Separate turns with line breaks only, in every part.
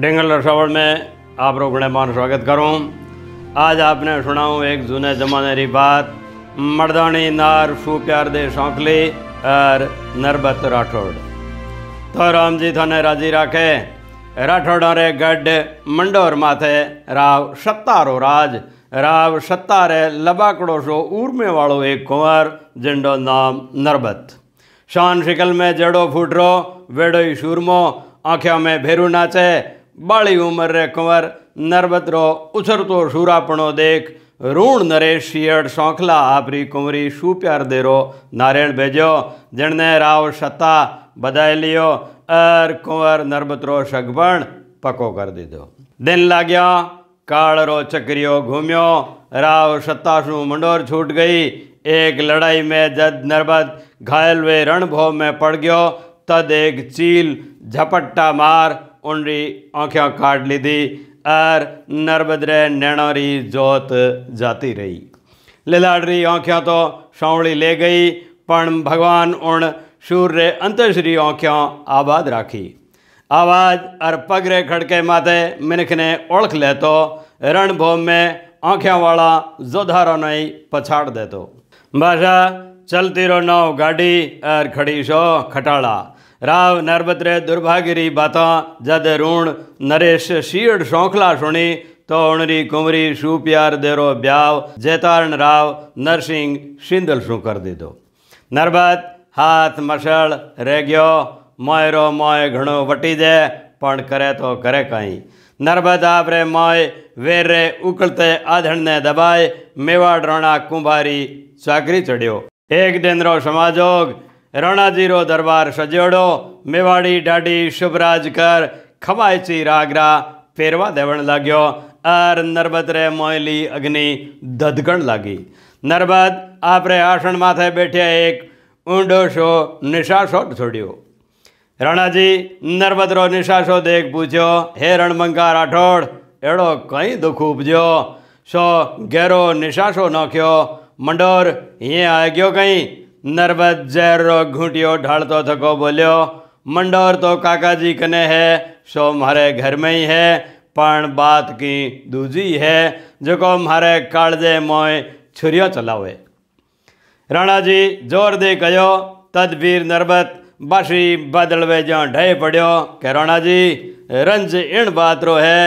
डिंगल रसावल में आप लोग मान स्वागत करूँ आज आपने सुनाऊँ एक जूने जमाने की बात मर्दानी नार फू प्यार दे शौकली और नरबत राठौड़ तो राम जी थाने राजी राखे राठौड़ा रे गढ़ मंडोर माथे राव सत्तारो राज राव सत्ता रे लबाकड़ो सो ऊर्मे वालो एक कुंवर जिंडो नाम नरबत शान शिकल में जड़ो फूटरो वेड़ो ही सूरमो आँखों में भेरू नाचे बाड़ी उम्र रे कंवर नरबतरो उछरतो शूरापणो देख ઋણ નરેશ શિયળ શોખલા આપરી કુંવરી શું પ્યાર દેરો નારેણ ભેજો જણને રાવ સત્તા બધાય લ્યો અર કુંવર નર્મત્રો સગભણ પકો કરી દીધો દિન લાગ્યા કાળરો ચકરીઓ ઘૂમ્યો રાવ સત્તા શું મંડોર છૂટ ગઈ એક લડાઈ મેં જદ નર્મદ ઘાયલ વે રણભો મેં પડ ગયો તદ એક ચીલ ઝપટ્ટા માર ओनरी आँखें काट ली दी और नर्मद्रे नैणारी जोत जाती रही लीलाड़ी आँखें तो सावड़ी ले गई पण भगवान उन शूर्य अंतश्री आँखें आबाद राखी आवाज और पगरे खड़के माथे मिनख ने ओख ले तो रणभूम में आँखें वाला जोधारो नहीं पछाड़ दे तो भाषा चलती रो नौ गाड़ी और खड़ी सो खटाला राव नर्बत रे दुर्भागिरी जद रूण नरेश शीड़ शौखला सुनी तो उणरी कुंवरी शू देरो ब्याव जैतारण राव नरसिंह शिंदल शू कर दीदो नर्बत हाथ मसल रह गयो मोयरो मोय घणो वटी दे पण करे तो करे काई नर्बद आपरे मोय वेर रे उकलते आधण ने दबाए मेवाड़ रोणा कुंभारी चाकरी चढ़ियो एक दिन रो समाजोग રણાજીરો દરબાર સજોડો મેવાડી દાઢી શુભરાજ ઘર ખમાયચી રાગરા ફેરવા દેવણ લાગ્યો અર નર્મદ રે મોયલી અગ્નિ ધધગણ લાગી નર્મદ આપણે આસણ માથે બેઠ્યા એક ઊંડો શો નિશાશોટ છોડ્યો રાણાજી નર્મદરો નિશાશો દેખ પૂછ્યો હે રણમંકા રાઠોડ એડો કંઈ દુઃખ ઉપજ્યો સો ઘેરો નિશાશો નાખ્યો મંડોર અહીંયા આ ગયો કંઈ नरबत जहर रो घूटियो ढालतो थको बोलियो मंडोर तो काका जी कने है सो मारे घर में ही है पण बात की दूजी है जो मारे कालजे मोय छुरियो चलावे राणा जी जोर दे कहो तदवीर नरबत बाशी बदलवे जो ढह पड़ो के राणा जी रंज इन बात रो है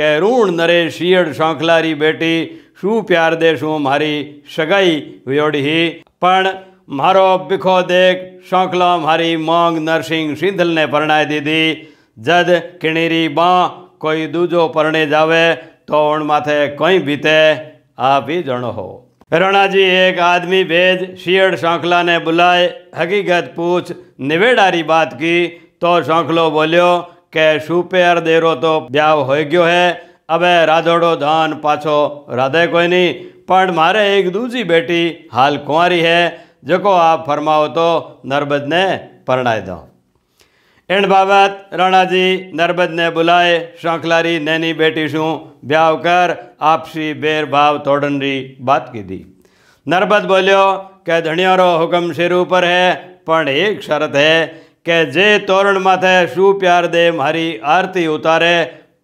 के रूण नरे शौखलारी बेटी शू प्यार दे शू मारी सगाई वियोड़ी ही पण મારો ભીખો દેખ શોખલો મારી મોંગ નરસિંહ સિંધલને પરણાઈ દીધી જદ કિણીરી બા કોઈ દૂજો પરણે જાવે તો ઓણ માથે કંઈ બીતે આ બી જણો હો રણાજી એક આદમી ભેજ શિયળ શોખલાને બુલાય હકીકત પૂછ નિવેડારી બાત કી તો શોખલો બોલ્યો કે શુપેર દેરો તો બ્યાવ હોઈ ગયો હે હવે રાધોડો ધાન પાછો રાધે કોઈ નહીં પણ મારે એક દૂજી બેટી હાલ કુંવારી હે जेको आप फरमाओ तो नरबद ने પરણાઈ દો એણ બાબત રાણાજી નર્મદને બોલાય શોખલારી નેની બેટી શું બ્યાવ કર આપસી બેર ભાવ તોડનરી વાત કીધી નર્મદ બોલ્યો કે ધણિયારો હુકમ શિર ઉપર હે પણ એક શરત હે કે જે તોરણ માથે શું પ્યાર દે મારી આરતી ઉતારે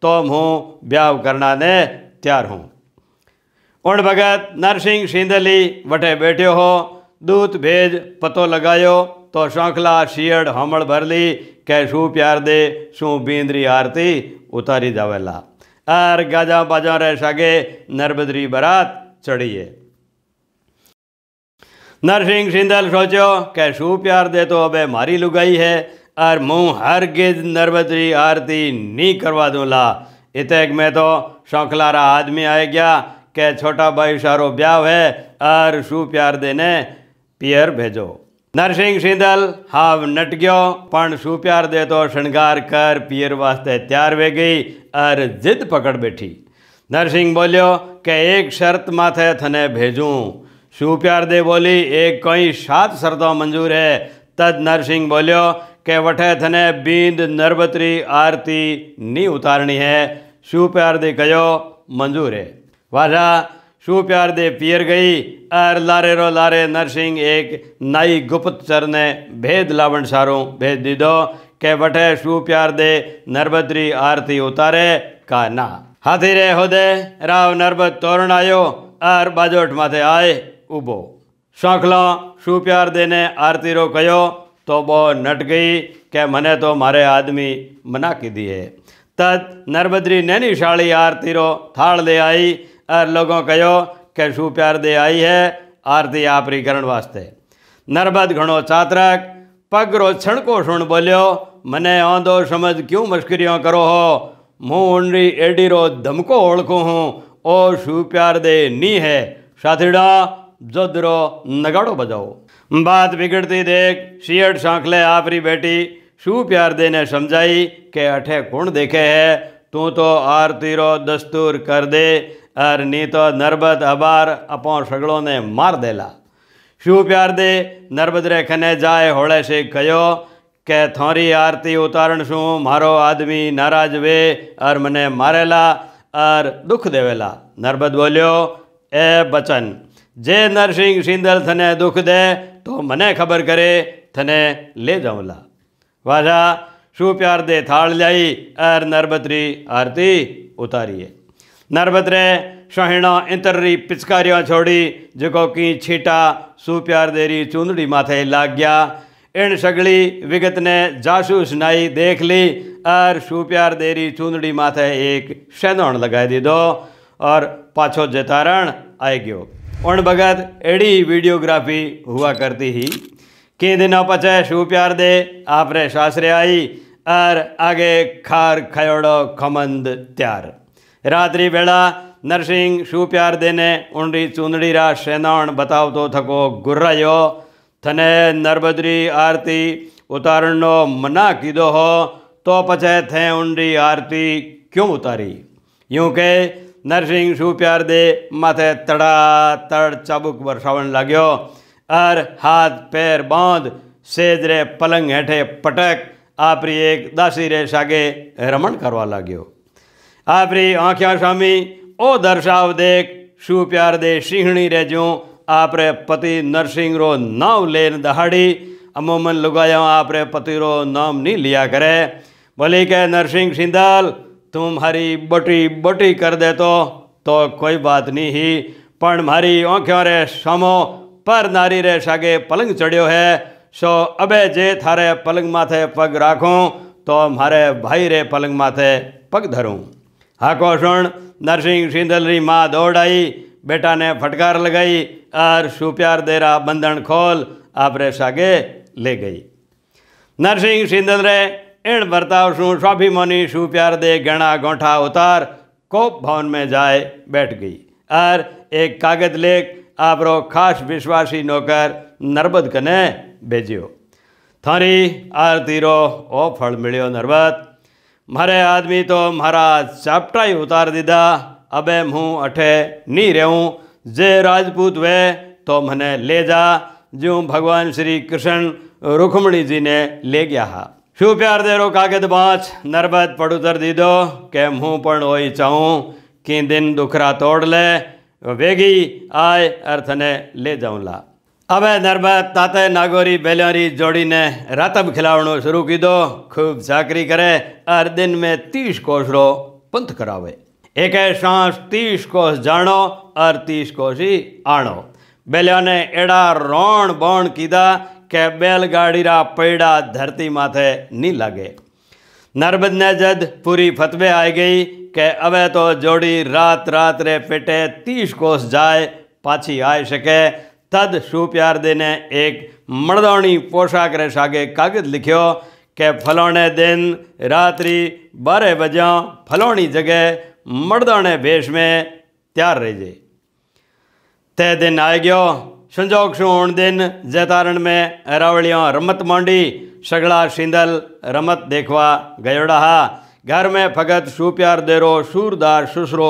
તો હું બ્યાવ કરનાને ત્યાર હું ઓણ ભગત નરસિંહ સિંધલી વટે બેઠ્યો હો दूत भेज પતો લગાયો તો શોખલા શિયળ હમળ ભરલી કે શું प्यार दे शू બીંદરી आरती उतारी જાવેલા આર ગાજા બાજા રે સાગે નર્મદરી બરાત ચડીએ नरसिंह सिंधल सोचो कै शू प्यार दे तो अब मारी लुगाई है अर मुँह हर गिद नर्मदरी आरती नहीं करवा दूला इतने में तो शौखलारा आदमी आए गया कि छोटा भाई सारो ब्याह है अर शू प्यार देने પિયર ભેજો નરસિંહ સિંધલ હાવ નટક્યો પણ શું પ્યાર દેતો શણગાર કર પિયર વાસ્તે ત્યાર વે ગઈ અર જીદ પકડ બેઠી નરસિંહ બોલ્યો કે એક શરત માથે થને ભેજું શું પ્યાર દે બોલી એ કઈ સાત શરતો મંજૂર હે તદ નરસિંહ બોલ્યો કે વઠે થને બીંદ નર્બત્રી આરતી ની ઉતારણી હે શું પ્યાર દે કયો મંજૂર હે વાજા शू प्यार दे पियर गई अर लारे रो लारे नरसिंह एक नाई गुप्त गुप्तचर ने भेद लावण सारो भेद दीदो के वठे शू प्यार दे नरबतरी आरती उतारे का ना हाथी रे होदे राव नरबत तोरण आयो अर बाजोट माथे आए उबो शौखलो शू प्यार देने आरती रो कहो तो बो नट गई के मने तो मारे आदमी मना की दिए तद नरबद्री नैनी शाड़ी आरती रो थाल ले आई और लोगों कयो कि शू प्यार दे आई है आरती आपरी करण वास्ते नर्मद घणो चात्रक पग रो छणको सुण बोलियो मने आंदो समझ क्यों मश्करियों करो हो मूँ एडी रो धमको ओळखू हूँ ओ शू प्यार दे नी है साथीड़ा जद नगाड़ो बजाओ बात बिगड़ती देख शियट सांखले आपरी बेटी शू प्यार दे ने समझाई के अठे कौन देखे है તું તો આર તીરો દસ્તુર કર દે અર ની તો નર્બત અબાર અપો સગળોને માર દેલા શું પ્યાર દે નર્મદ રેખને જાય હોળે શેખ કયો કે થોરી આરતી ઉતારણ શું મારો આદમી નારાજ વે અર મને મારેલા અર દુઃખ દેવેલા નર્મદ બોલ્યો એ બચન જે નરસિંહ સિંદલ થને દુઃખ દે તો મને ખબર કરે થને લે જમલા વાજા शू प्यार दे थाल जाई अर नरबतरी आरती उतारी है नरबतरे शहिणा इंतरी पिचकारियाँ छोड़ी जेको की छीटा प्यार देरी चूंदड़ी माथे लाग गया इन सगली विगत ने जासू सुनाई देख ली अर शू प्यार देरी चूंदड़ी माथे एक शैनोण लगाई दीदो और पाछो जतारण आई गयो उन भगत एड़ी वीडियोग्राफी हुआ करती ही कि दिनों पचे शू प्यार दे आप रे सासरे आई और आगे खार खयोड़ो खमंद त्यार રાત્રિ વેળા નરસિંહ શું પ્યાર દેને ઊંડી ચૂંદડી રા શેનાણ બતાવતો થકો ગુર્રાયો થને નર્બદરી આરતી ઉતારણનો મના કીધો હો તો પછે થે ઊંડી આરતી ક્યું ઉતારી યું કે નરસિંહ શું પ્યાર દે માથે તડાતડ ચાબુક વરસાવણ લાગ્યો और हाथ पैर बांध सेज रे पलंग हेठे पटक आपरी एक दासी रे सागे रमण करवा लाग्यो आपरी आंख्या स्वामी ओ दर्शाव देख शू प्यार दे सिंहणी रे जो आप पति नरसिंह रो नाव लेन दहाड़ी अमोमन लुगाया आप रे पति रो नाम नहीं लिया करे बोली के नरसिंह सिंधाल तुम हरी बटी बटी कर दे तो, तो कोई बात नहीं ही पण मारी आंख्यों रे समो પર નારી રે શાગે પલંગ ચડ્યો હે સો અબે જે થારે પલંગ માથે પગ રાખું તો મારે ભાઈ રે પલંગ માથે પગ ધરું હાકો શણ નરસિંહ સિંધલની માં દોડાઈ બેટાને ફટકાર લગાઈ આર શું પ્યાર દેરા બંધન ખોલ આપણે શાગે લે ગઈ નરસિંહ સિંધલરે એણ બર્તાવ શું સ્વાભિમોની શું પ્યાર દે ગણા ગોઠા ઉતાર કોપ ભवन में जाए बैठ गई और एक कागज लेख આપણો ખાસ વિશ્વાસી નોકર નર્મદ કને ભેજ્યો થારી આરતીરો ઓ ફળ મળ્યો નર્મદ મારે આદમી તો મારા ચાપટાઈ ઉતાર દીધા અબે હું અઠે નહીં રહેવું જે રાજપૂત વે તો મને લે જા જ્યું ભગવાન શ્રી કૃષ્ણ રૂખમણીજીને લે ગયા હા શું પ્યાર દેરો કાગદ બાંચ નર્મદ પડુતર દીધો કેમ હું પણ હોય ચાહું કી દિન દુખરા તોડ લે वेगी आय अर्थ ने ले जाऊँला હવે નર્મદ તાતે નાગોરી બેલરી જોડીને રાતબ ખિલાવણું શરૂ કીધો ખૂબ ચાકરી કરે અર દિન મેં ત્રીસ કોષરો પંથ કરાવે એકે શ્વાસ ત્રીસ કોષ જાણો અર ત્રીસ કોષી આણો બેલ્યોને એડા રોણ બોણ કીધા કે બેલગાડીરા પૈડા ધરતી માથે નહીં લાગે નર્મદને જદ પૂરી ફતવે આવી ગઈ કે હવે તો જોડી રાત રાત્રે પેટે ત્રીસ કોષ જાય પાછી આવી શકે તદ સુપ્યાર દેને એક મળદોણી પોશાક રે સાગે કાગદ લખ્યો કે ફલોણે દિન રાત્રિ બારે બજા ફલોણી જગે મળદોણે ભેષ મેં ત્યાર રહેજે તે દિન આવી ગયો સંજોગ શું દિન જતારણ મેં અરાવળીઓ રમત માંડી સગળા સિંદલ રમત દેખવા ગયોડા હા घर में फगत शू प्यार देरो शूरदार सुसरो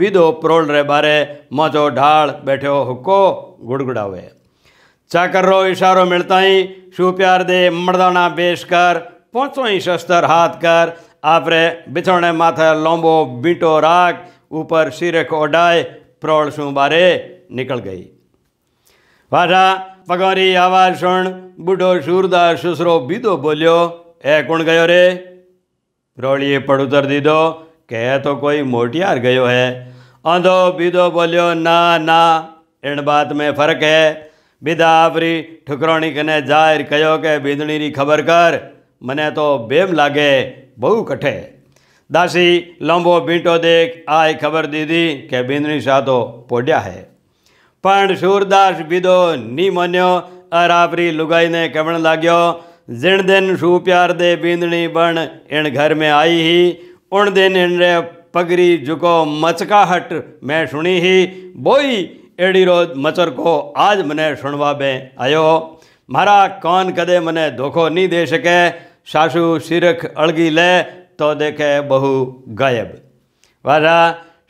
बिदो प्रोल रे बारे मजो ढाल बैठो हुक्को गुड़गुड़ावे चाकर रो इशारो मिलता ही शू प्यार दे मर्दाना बेश कर पहुँचो ही शस्तर हाथ कर आपरे बिछोने माथे लोम्बो बीटो राख ऊपर सिर को ओडाए प्रौल शू बारे निकल गई वाजा पगौरी आवाज सुन बूढ़ो सूरदार सुसरो बिदो बोलियो ए कौन गयो रे રોળીએ પડ ઉતર દીધો કે તો કોઈ મોટિયાર ગયો હે આંધો બીધો બોલ્યો ના ના એણ બાત મેં ફરક હે બીધા આફરી ઠુકરોણી કને જાહેર કહ્યો કે બીંદણીની ખબર કર મને તો બેમ લાગે બહુ કઠે દાસી લાંબો બીંટો દેખ આય ખબર દીધી કે બીંદણી સાતો પોડ્યા હે પણ સૂરદાસ બીધો ની મન્યો અર આફરી લુગાઈને કહેવણ લાગ્યો जिन दिन शू प्यार दे बींदणी बण इन घर में आई ही उन दिन इन रे पगरी झुको मचकाहट मैं सुनी ही बोई एड़ी रोज मचर को आज मने सुनवा बे आयो मारा कौन कदे मने धोखो नहीं दे सके सासू सिरख अड़गी ले तो देखे बहु गायब वाजा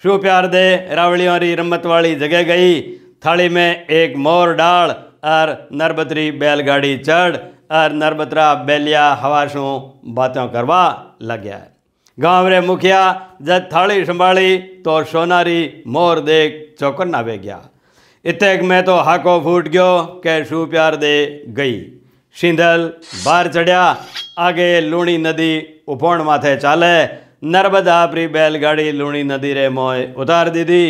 शू प्यार दे रावलियों री रमत वाली जगह गई थाली में एक मोर डाल और नरबतरी बैलगाड़ी चढ़ नर्मदरा बैलिया हवाशों बातें करवा लग गया गाँव रे मुखिया जब थाली संभाली तो सोनारी मोर देख चौकन आवे गया इतने मैं तो हाको फूट गयो के प्यार दे गई सिंधल बार चढ़िया आगे लूणी नदी उपोण माथे चाले नर्मदा प्री बैलगाड़ी लूणी नदी रे मोय उतार दीदी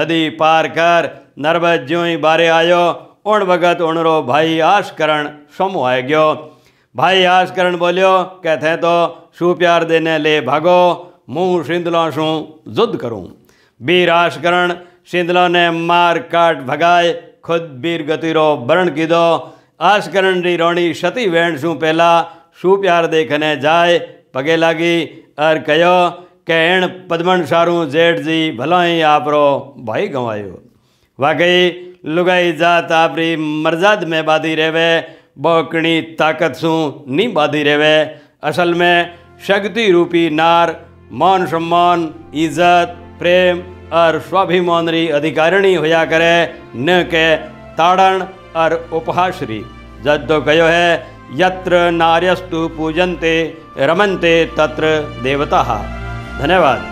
नदी पार कर नर्मद ज्यों ही बारे आयो ઓણ વખત ઓણરો ભાઈ આશકરણ સમવાઈ ગયો ભાઈ આશકરણ બોલ્યો કે થે તો શું પ્યાર દેને લે ભાગો હું શિંદલો શું જુદ્ધ કરું બીર આશકરણ શિંદલોને માર કાટ ભગાય ખુદ બીર ગતિરો બરણ કીધો આશકરણની રોણી સતી વેણ શું પહેલાં શું પ્યાર દેખને જાય પગે લાગી અર કયો કે એણ પદમણ સારું જેઠજી ભલાઈ આપરો ભાઈ ગવાયો વાકઈ लुगाई जात आपरी मर्जाद में बाधी रहवे बोकणी ताकत सू नी बाधी रहवे असल में शक्ति रूपी नार मान सम्मान इज्जत प्रेम और स्वाभिमान री अधिकारिणी होया करे न के ताड़न और उपहास री जद तो कहो है यत्र नार्यस्तु पूजन्ते रमन्ते तत्र देवता धन्यवाद